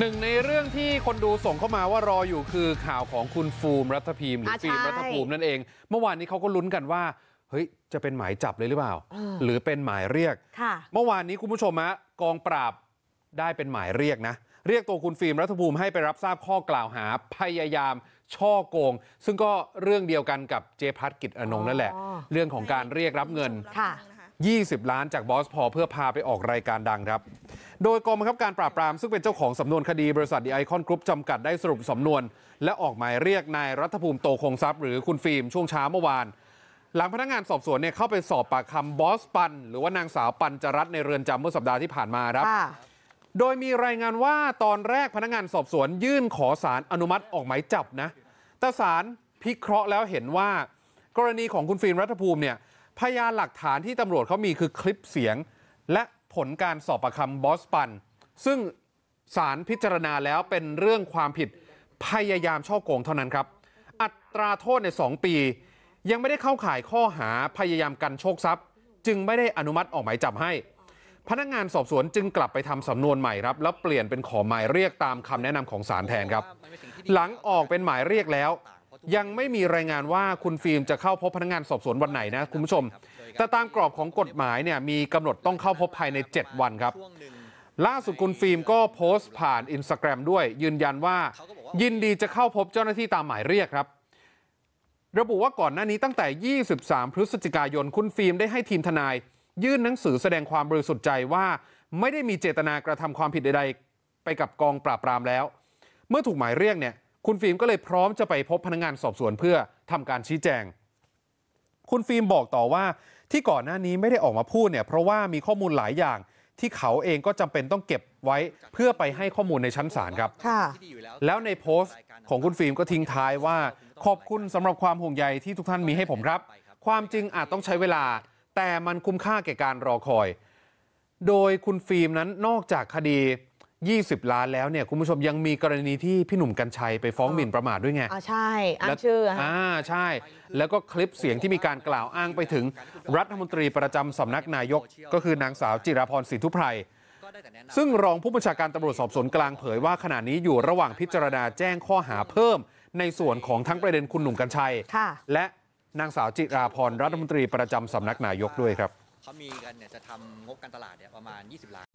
หนึ่งในเรื่องที่คนดูส่งเข้ามาว่ารออยู่คือข่าวของคุณฟูมรัฐพีมหรือฟิล์มรัฐภูมินั่นเอง เมื่อวานนี้เขาก็ลุ้นกันว่า เฮ้ยจะเป็นหมายจับเลยหรือเปล่า หรือเป็นหมายเรียกเมื่อวานนี้คุณผู้ชมฮะกองปราบ ได้เป็นหมายเรียกนะ เรียกตัวคุณฟิล์มรัฐภูมิให้ไปรับทราบข้อกล่าวหา พยายามช่อโกง ซึ่งก็เรื่องเดียวกันกับเจพัฒกิจอนงนั่นแหละเรื่องของการเรียกรับเงิน20 ล้านจากบอสพอเพื่อพาไปออกรายการดังครับ โดยกองบังคับการปราบปราม ซึ่งเป็นเจ้าของสำนวนคดี บริษัทดีไอคอนกรุ๊ปจำกัดได้สรุปสำนวน และออกหมายเรียกนายรัฐภูมิโตคงทรัพย์หรือคุณฟิล์ม ช่วงเช้าเมื่อวาน หลังพนักงานสอบสวนเนี่ยเข้าไปสอบปากคำบอสปัน หรือว่านางสาวปันจรัตในเรือนจำเมื่อสัปดาห์ที่ผ่านมาครับ โดยมีรายงานว่าตอนแรกพนักงานสอบสวนยื่นขอสารอนุมัติออกหมายจับนะ แต่สารพิเคราะห์แล้วเห็นว่า กรณีของคุณฟิล์มรัฐภูมิเนี่ยพยานหลักฐานที่ตำรวจเขามีคือคลิปเสียง และผลการสอบประคำบอสปัน ซึ่งสารพิจารณาแล้วเป็นเรื่องความผิดพยายามช่อโกงเท่านั้นครับ อัตราโทษใน 2 ปี ยังไม่ได้เข้าข่ายข้อหาพยายามกันโชคทรัพย์ จึงไม่ได้อนุมัติออกหมายจับให้ พนักงานสอบสวนจึงกลับไปทำสำนวนใหม่ครับ แล้วเปลี่ยนเป็นขอหมายเรียกตามคำแนะนำของสารแทนครับ หลังออกเป็นหมายเรียกแล้วยังไม่มีรายงานว่าคุณฟิล์มจะเข้าพบพนักงานสอบสวนวันไหนนะคุณผู้ชม แต่ตามกรอบของกฎหมายเนี่ยมีกำหนดต้องเข้าพบภายใน 7 วันครับ ล่าสุดคุณฟิล์มก็โพสต์ผ่านอินสตาแกรมด้วย ยืนยันว่ายินดีจะเข้าพบเจ้าหน้าที่ตามหมายเรียกครับ ระบุว่าก่อนหน้านี้ตั้งแต่ 23 พฤศจิกายนคุณฟิล์มได้ให้ทีมทนาย ยื่นหนังสือแสดงความบริสุทธิ์ใจว่า ไม่ได้มีเจตนากระทำความผิดใดๆ ไปกับกองปราบปรามแล้ว เมื่อถูกหมายเรียกเนี่ยคุณฟิล์มก็เลยพร้อมจะไปพบพนักงานสอบสวนเพื่อทำการชี้แจง คุณฟิล์มบอกต่อว่าที่ก่อนหน้านี้ไม่ได้ออกมาพูดเนี่ยเพราะว่ามีข้อมูลหลายอย่าง ที่เขาเองก็จำเป็นต้องเก็บไว้เพื่อไปให้ข้อมูลในชั้นศาลครับ ค่ะ แล้วในโพสต์ของคุณฟิล์มก็ทิ้งท้ายว่าขอบคุณสำหรับความห่วงใยที่ทุกท่านมีให้ผมครับ ความจริงอาจต้องใช้เวลา แต่มันคุ้มค่าแก่การรอคอย โดยคุณฟิล์มนั้นนอกจากคดี20 ล้านแล้วเนี่ยคุณผู้ชมยังมีกรณีที่พี่หนุ่มกัญชัยไปฟ้องหมิ่นประมาทด้วยไงอ่าใช่อ้างชื่ออ่า ใช่ แล้วก็คลิปเสียงที่มีการกล่าวอ้างไปถึง รัฐมนตรีประจำสำนักนายก ก็คือนางสาวจิราพรสินทุพไพรซึ่งรองผู้บัญชาการตำรวจสอบสวนกลางเผยว่า ขณะนี้อยู่ระหว่างพิจารณาแจ้งข้อหาเพิ่ม ในส่วนของทั้งประเด็นคุณหนุ่มกัญชัยและนางสาวจิราพรรัฐมนตรีประจำสำนักนายกด้วยครับเขามีกันเนี่ยจะทำงบการตลาดเนี่ยประมาณ 20ล้าน